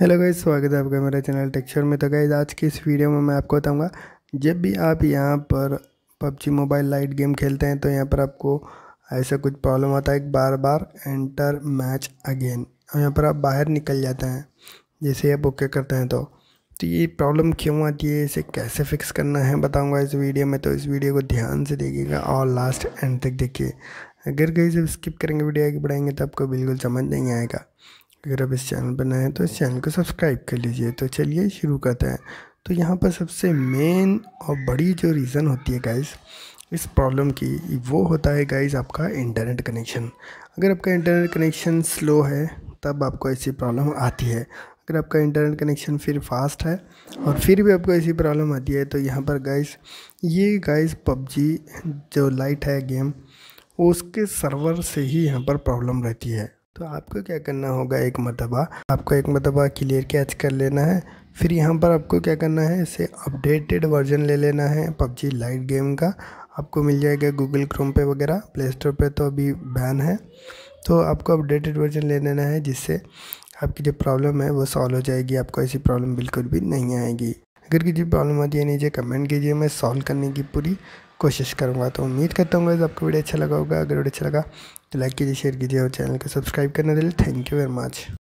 hello guys स्वागत है आपका मेरे चैनल टेक्चर में तो गाइज आज की इस वीडियो में मैं आपको बताऊंगा जब भी आप यहाँ पर पबजी मोबाइल लाइट गेम खेलते हैं तो यहाँ पर आपको ऐसा कुछ प्रॉब्लम आता है बार बार एंटर मैच अगेन और यहाँ पर आप बाहर निकल जाते हैं जैसे आप ओके करते हैं तो तो ये प्रॉब्लम क्यों आती है इसे कैसे फिक्स करना है बताऊँगा इस वीडियो में तो इस वीडियो को ध्यान से देखिएगा और लास्ट एंड तक देखिए अगर कहीं से स्किप करेंगे वीडियो आगे बढ़ाएंगे तो आपको बिल्कुल समझ नहीं आएगा अगर आप इस चैनल पर नए हैं तो इस चैनल को सब्सक्राइब कर लीजिए तो चलिए शुरू करते हैं तो यहाँ पर सबसे मेन और बड़ी जो रीज़न होती है गाइस इस प्रॉब्लम की वो होता है गाइस आपका इंटरनेट कनेक्शन अगर आपका इंटरनेट कनेक्शन स्लो है तब आपको ऐसी प्रॉब्लम आती है अगर आपका इंटरनेट कनेक्शन फिर फास्ट है और फिर भी आपको ऐसी प्रॉब्लम आती है तो यहाँ पर गाइस ये गाइस पबजी जो लाइट है गेम उसके सर्वर से ही यहाँ पर प्रॉब्लम रहती है तो आपको क्या करना होगा एक मरतबा आपको एक मरतबा क्लियर कैच कर लेना है फिर यहाँ पर आपको क्या करना है इसे अपडेटेड वर्जन ले लेना है पबजी लाइट गेम का आपको मिल जाएगा गूगल क्रोम पे वगैरह प्ले स्टोर पर तो अभी बैन है तो आपको अपडेटेड वर्जन ले लेना है जिससे आपकी जो प्रॉब्लम है वो सॉल्व हो जाएगी आपको ऐसी प्रॉब्लम बिल्कुल भी नहीं आएगी अगर किसी प्रॉब्लम आती है नीचे कमेंट कीजिए मैं सॉल्व करने की पूरी कोशिश करूँगा तो उम्मीद करता हूँ आपको वीडियो अच्छा लगा होगा अगर वीडियो अच्छा लगा तो लाइक कीजिए शेयर कीजिए और चैनल को सब्सक्राइब करने दिल थैंक यू वेरी मच